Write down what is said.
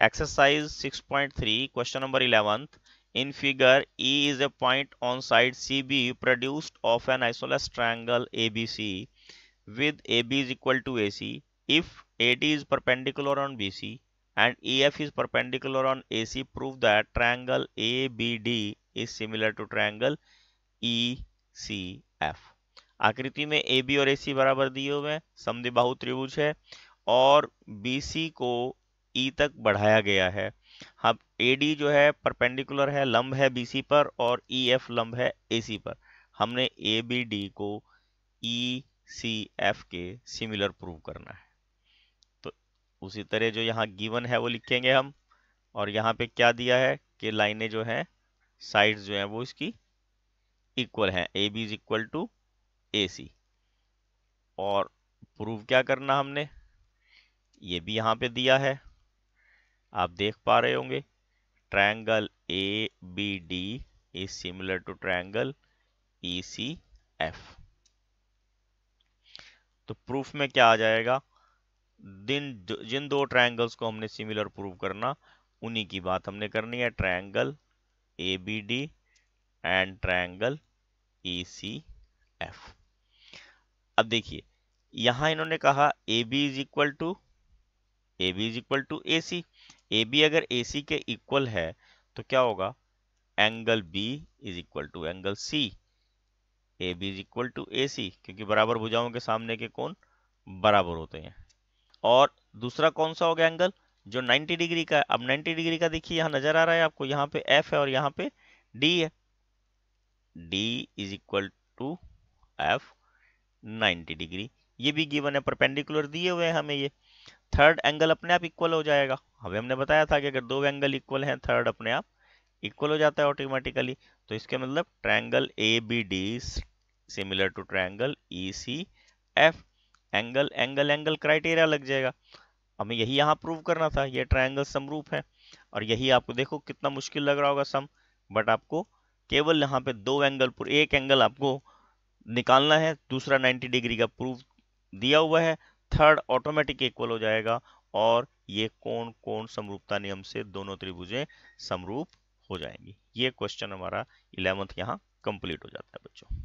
exercise 6.3 question number 11th in figure e is a point on side cb produced of an isosceles triangle abc with ab is equal to ac if ad is perpendicular on bc and ef is perpendicular on ac prove that triangle abd is similar to triangle ecf आकृति में A B और ए सी बराबर दिए हुए हैं समदिबाहु त्रिभुज है और बी सी को ई e तक बढ़ाया गया है अब ए डी जो है परपेंडिकुलर है लंब है बी सी पर और ई e एफ लंब है ए सी पर हमने ए बी डी को ई सी एफ के सिमिलर प्रूव करना है तो उसी तरह जो यहाँ गिवन है वो लिखेंगे हम और यहाँ पे क्या दिया है कि लाइनें जो हैं साइड्स जो हैं वो इसकी इक्वल हैं A B is equal to A C और प्रूव क्या करना हमने ये भी यहाँ पे दिया है आप देख पा रहे होंगे triangle A B D is similar to triangle E C F तो प्रूफ में क्या आ जाएगा दिन जिन दो ट्रायंगल्स को हमने सिमिलर प्रूव करना उन्हीं की बात हमने करनी है triangle A B D and triangle E C F अब देखिए यहां इन्होंने कहा A B is equal to A B is equal to A C A B अगर ए सी के इक्वल है तो क्या होगा angle B is equal to angle C A B is equal to A C क्योंकि बराबर भुजाओं के सामने के कोण बराबर होते हैं और दूसरा कौन सा होगा एंगल जो 90 डिग्री का अब 90 डिग्री का देखिए यहां नजर आ रहा है आपको यहाँ पे एफ है और यहाँ पे डी है D is equal to F 90 degree ये भी गिवन है परपेंडिकुलर दिए हुए हैं हमें ये थर्ड एंगल अपने आप इक्वल हो जाएगा अभी हमने बताया था कि अगर दो एंगल इक्वल हैं थर्ड अपने आप इक्वल हो जाता है ऑटोमेटिकली तो इसके मतलब triangle A B D similar to triangle E C F angle angle angle criteria लग जाएगा हमें यही यहाँ प्रूव करना था ये ट्राइंगल समरूप है और यही आपको देखो कितना मुश्किल लग रहा होगा सम बट आपको केवल यहाँ पे दो एंगल पर एक एंगल आपको निकालना है दूसरा 90 डिग्री का प्रूफ दिया हुआ है थर्ड ऑटोमेटिक इक्वल हो जाएगा और ये कौन कौन समरूपता नियम से दोनों त्रिभुजें समरूप हो जाएंगी ये क्वेश्चन हमारा इलेवंथ यहाँ कंप्लीट हो जाता है बच्चों